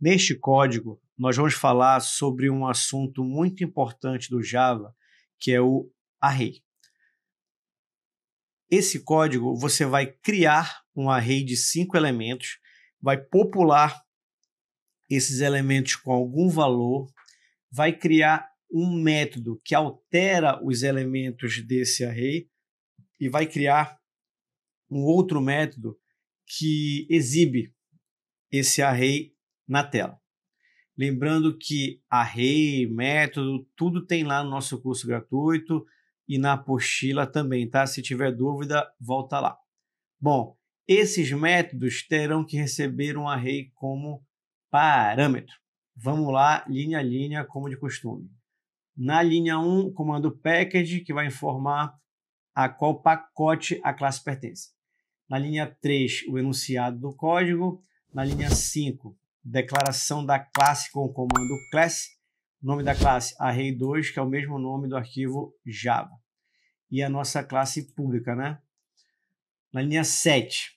Neste código, nós vamos falar sobre um assunto muito importante do Java, que é o array. Esse código você vai criar um array de cinco elementos, vai popular esses elementos com algum valor, vai criar um método que altera os elementos desse array e vai criar um outro método que exibe esse array na tela. Lembrando que a rei, método, tudo tem lá no nosso curso gratuito e na apostila também, tá? Se tiver dúvida, volta lá. Bom, esses métodos terão que receber um array como parâmetro. Vamos lá, linha a linha, como de costume. Na linha 1, comando package, que vai informar a qual pacote a classe pertence. Na linha 3, o enunciado do código. Na linha 5, declaração da classe com o comando class, nome da classe array2, que é o mesmo nome do arquivo Java, e a nossa classe pública, né? Na linha 7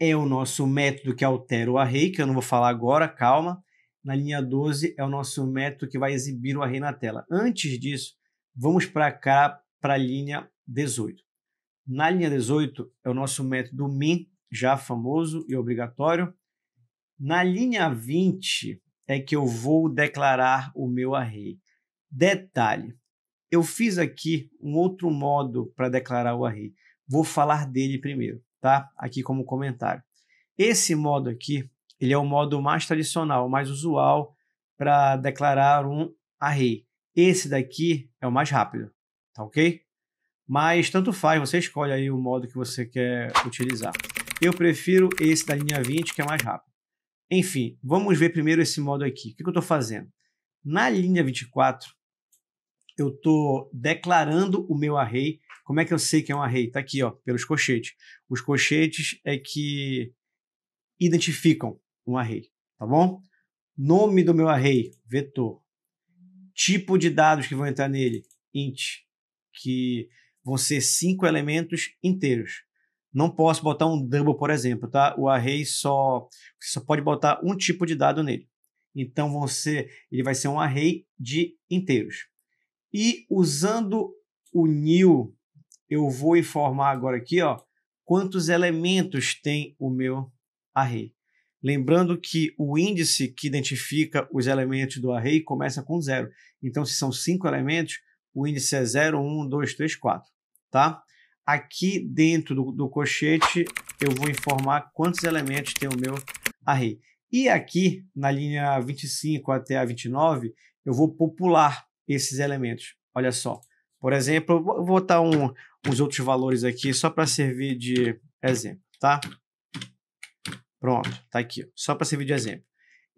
é o nosso método que altera o array, que eu não vou falar agora, calma. Na linha 12 é o nosso método que vai exibir o array na tela. Antes disso, vamos para cá, para a linha 18. Na linha 18 é o nosso método min, já famoso e obrigatório, na linha 20 é que eu vou declarar o meu array. Detalhe, eu fiz aqui um outro modo para declarar o array. Vou falar dele primeiro, tá? Aqui como comentário. Esse modo aqui, ele é o modo mais tradicional, mais usual para declarar um array. Esse daqui é o mais rápido, tá ok? Mas tanto faz, você escolhe aí o modo que você quer utilizar. Eu prefiro esse da linha 20, que é mais rápido. Enfim, vamos ver primeiro esse modo aqui. O que eu estou fazendo? Na linha 24, eu estou declarando o meu array. Como é que eu sei que é um array? Está aqui, ó, pelos cochetes. Os cochetes é que identificam um array, tá bom? Nome do meu array, vetor. Tipo de dados que vão entrar nele, int, que vão ser cinco elementos inteiros. Não posso botar um double, por exemplo, tá? O array só você só pode botar um tipo de dado nele. Então você, ele vai ser um array de inteiros. E usando o new, eu vou informar agora aqui, ó, quantos elementos tem o meu array. Lembrando que o índice que identifica os elementos do array começa com zero. Então, se são cinco elementos, o índice é 0, 1, 2, 3, 4. Tá? Aqui dentro do, do cochete, eu vou informar quantos elementos tem o meu array. E aqui, na linha 25 até a 29, eu vou popular esses elementos. Olha só. Por exemplo, eu vou botar um, uns outros valores aqui só para servir de exemplo, tá? Pronto, tá aqui, só para servir de exemplo.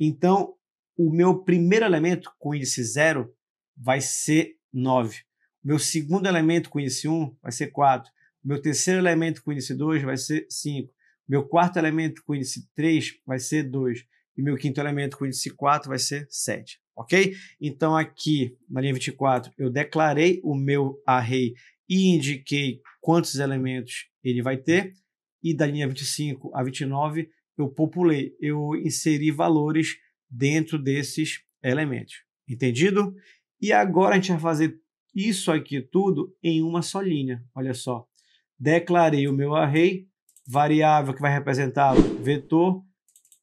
Então, o meu primeiro elemento com índice 0 vai ser 9. meu segundo elemento com índice 1 um vai ser 4. Meu terceiro elemento com índice 2 vai ser 5. Meu quarto elemento com índice 3 vai ser 2. E meu quinto elemento com índice 4 vai ser 7. Ok? Então, aqui na linha 24, eu declarei o meu array e indiquei quantos elementos ele vai ter. E da linha 25 a 29, eu populei, eu inseri valores dentro desses elementos. Entendido? E agora a gente vai fazer isso aqui tudo em uma só linha. Olha só declarei o meu array, variável que vai representar o vetor,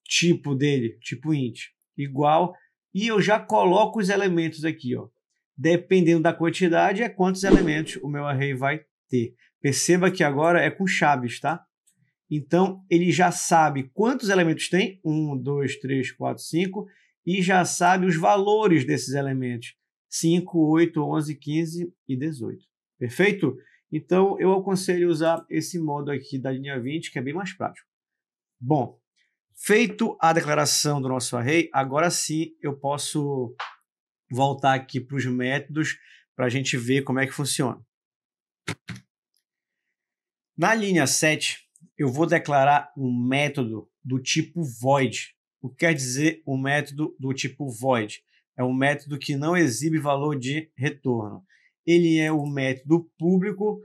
tipo dele, tipo int, igual, e eu já coloco os elementos aqui, ó. Dependendo da quantidade, é quantos elementos o meu array vai ter. Perceba que agora é com chaves, tá? Então, ele já sabe quantos elementos tem, 1, 2, 3, 4, 5, e já sabe os valores desses elementos, 5, 8, 11, 15 e 18. Perfeito? Então, eu aconselho usar esse modo aqui da linha 20, que é bem mais prático. Bom, feito a declaração do nosso array, agora sim eu posso voltar aqui para os métodos para a gente ver como é que funciona. Na linha 7, eu vou declarar um método do tipo void. O que quer dizer um método do tipo void? É um método que não exibe valor de retorno ele é o método público,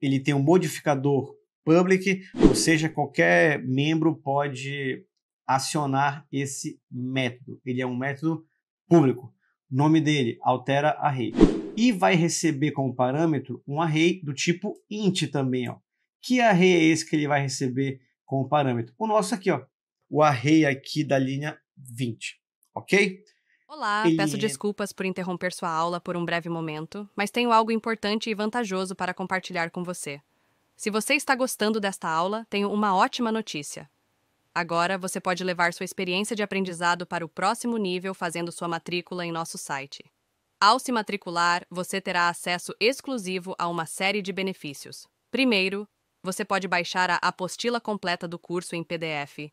ele tem um modificador public, ou seja, qualquer membro pode acionar esse método. Ele é um método público. nome dele altera array. E vai receber como parâmetro um array do tipo int também. Ó. Que array é esse que ele vai receber como parâmetro? O nosso aqui, ó, o array aqui da linha 20, ok? Olá, e... peço desculpas por interromper sua aula por um breve momento, mas tenho algo importante e vantajoso para compartilhar com você. Se você está gostando desta aula, tenho uma ótima notícia. Agora você pode levar sua experiência de aprendizado para o próximo nível fazendo sua matrícula em nosso site. Ao se matricular, você terá acesso exclusivo a uma série de benefícios. Primeiro, você pode baixar a apostila completa do curso em PDF,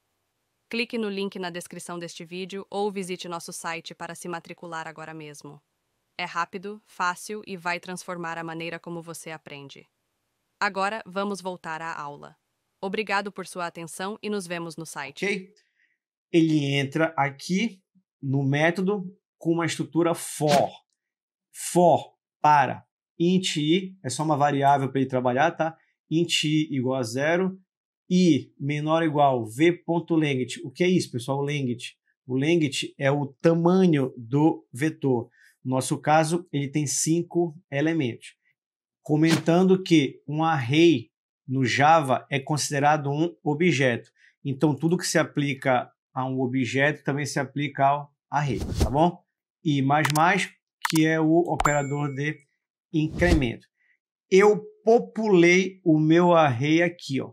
Clique no link na descrição deste vídeo ou visite nosso site para se matricular agora mesmo. É rápido, fácil e vai transformar a maneira como você aprende. Agora, vamos voltar à aula. Obrigado por sua atenção e nos vemos no site. Ok? Ele entra aqui no método com uma estrutura for. For, para, int i, é só uma variável para ele trabalhar, tá? int i igual a zero i menor ou igual length O que é isso, pessoal? O length. O length é o tamanho do vetor. No nosso caso, ele tem cinco elementos. Comentando que um array no Java é considerado um objeto. Então, tudo que se aplica a um objeto também se aplica ao array, tá bom? E mais mais, que é o operador de incremento. Eu populei o meu array aqui, ó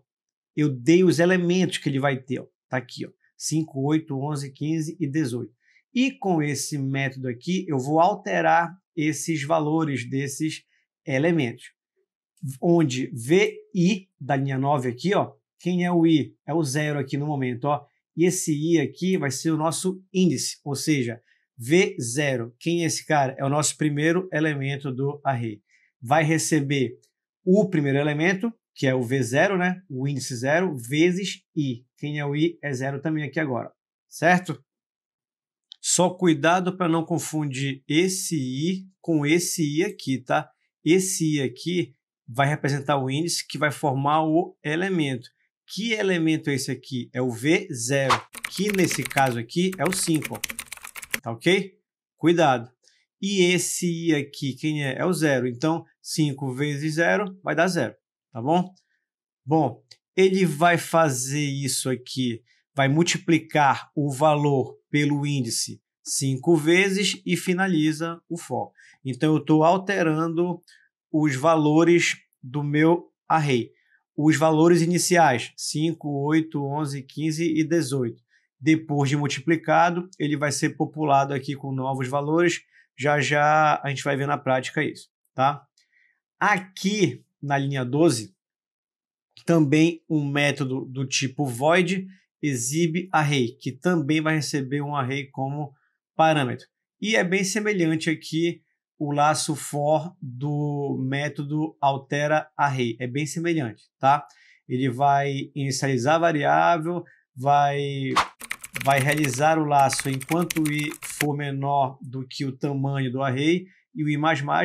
eu dei os elementos que ele vai ter. Está aqui, ó, 5, 8, 11, 15 e 18. E com esse método aqui, eu vou alterar esses valores desses elementos. Onde VI da linha 9 aqui, ó, quem é o I? É o zero aqui no momento. Ó. E esse I aqui vai ser o nosso índice, ou seja, V0. Quem é esse cara? É o nosso primeiro elemento do array. Vai receber o primeiro elemento, que é o V0, né? O índice 0 vezes I. Quem é o I é zero também aqui agora, certo? Só cuidado para não confundir esse I com esse I aqui, tá? Esse I aqui vai representar o índice que vai formar o elemento. Que elemento é esse aqui? É o V0, que nesse caso aqui é o 5. Tá ok? Cuidado. E esse I aqui, quem é? É o zero. Então, 5 vezes 0 vai dar zero tá bom? Bom, ele vai fazer isso aqui, vai multiplicar o valor pelo índice cinco vezes e finaliza o for. Então, eu estou alterando os valores do meu array. Os valores iniciais, 5, 8, 11, 15 e 18. Depois de multiplicado, ele vai ser populado aqui com novos valores. Já já a gente vai ver na prática isso, tá? Aqui na linha 12, também um método do tipo void exibe array, que também vai receber um array como parâmetro. E é bem semelhante aqui o laço for do método altera array, é bem semelhante, tá? Ele vai inicializar a variável, vai vai realizar o laço enquanto o i for menor do que o tamanho do array e o i++,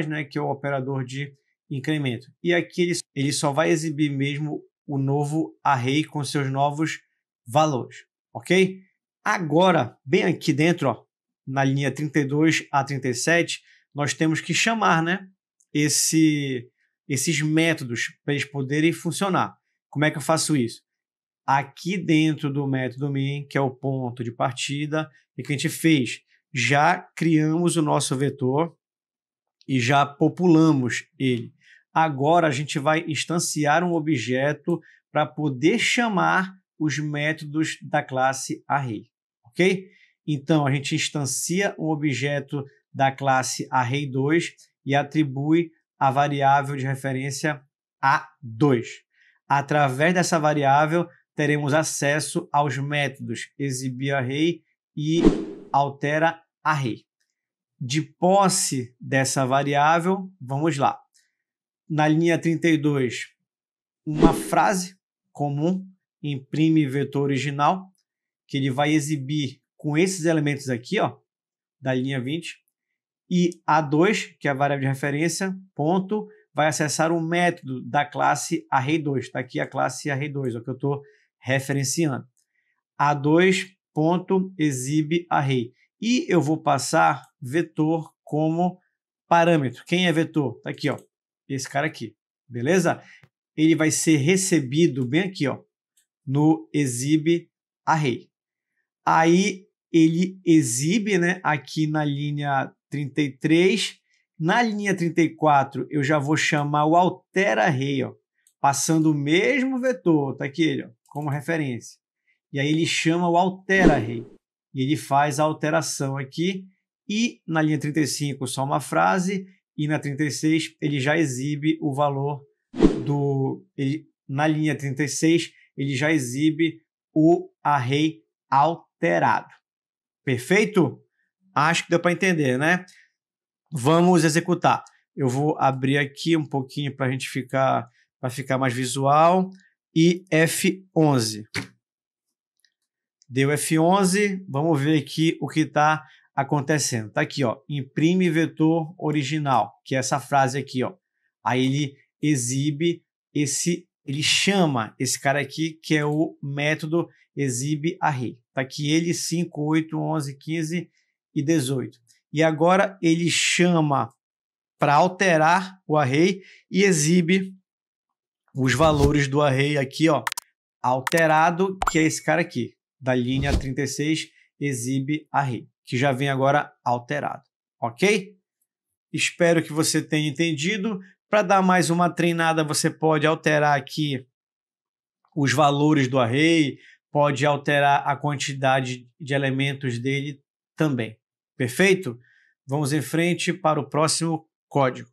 né, que é o operador de incremento. E aqui ele, ele só vai exibir mesmo o novo array com seus novos valores, ok? Agora, bem aqui dentro, ó, na linha 32 a 37, nós temos que chamar né, esse, esses métodos para eles poderem funcionar. Como é que eu faço isso? Aqui dentro do método main, que é o ponto de partida, o que a gente fez? Já criamos o nosso vetor e já populamos ele. Agora a gente vai instanciar um objeto para poder chamar os métodos da classe array, ok? Então a gente instancia um objeto da classe array2 e atribui a variável de referência a2. Através dessa variável teremos acesso aos métodos exibir array e altera array de posse dessa variável, vamos lá. Na linha 32, uma frase comum, imprime vetor original, que ele vai exibir com esses elementos aqui, ó, da linha 20, e A2, que é a variável de referência, ponto, vai acessar um método da classe array2. Está aqui a classe array2, é o que eu estou referenciando. A2 ponto exibe array e eu vou passar vetor como parâmetro. Quem é vetor? Tá aqui, ó. Esse cara aqui, beleza? Ele vai ser recebido bem aqui, ó, no exibe array. Aí ele exibe, né, aqui na linha 33. Na linha 34, eu já vou chamar o altera array, ó, passando o mesmo vetor, tá aqui ele, ó, como referência. E aí ele chama o altera array e ele faz a alteração aqui. E na linha 35, só uma frase, e na 36, ele já exibe o valor do. Ele, na linha 36, ele já exibe o array alterado. Perfeito? Acho que deu para entender, né? Vamos executar. Eu vou abrir aqui um pouquinho para a gente ficar, para ficar mais visual. E F11. Deu F11, vamos ver aqui o que está acontecendo. Está aqui, ó, imprime vetor original, que é essa frase aqui, ó. Aí ele exibe esse, ele chama esse cara aqui, que é o método exibe array. Está aqui ele 5, 8, 11, 15 e 18. E agora ele chama para alterar o array e exibe os valores do array aqui, ó, alterado, que é esse cara aqui da linha 36 exibe array, que já vem agora alterado, ok? Espero que você tenha entendido. Para dar mais uma treinada, você pode alterar aqui os valores do array, pode alterar a quantidade de elementos dele também. Perfeito? Vamos em frente para o próximo código.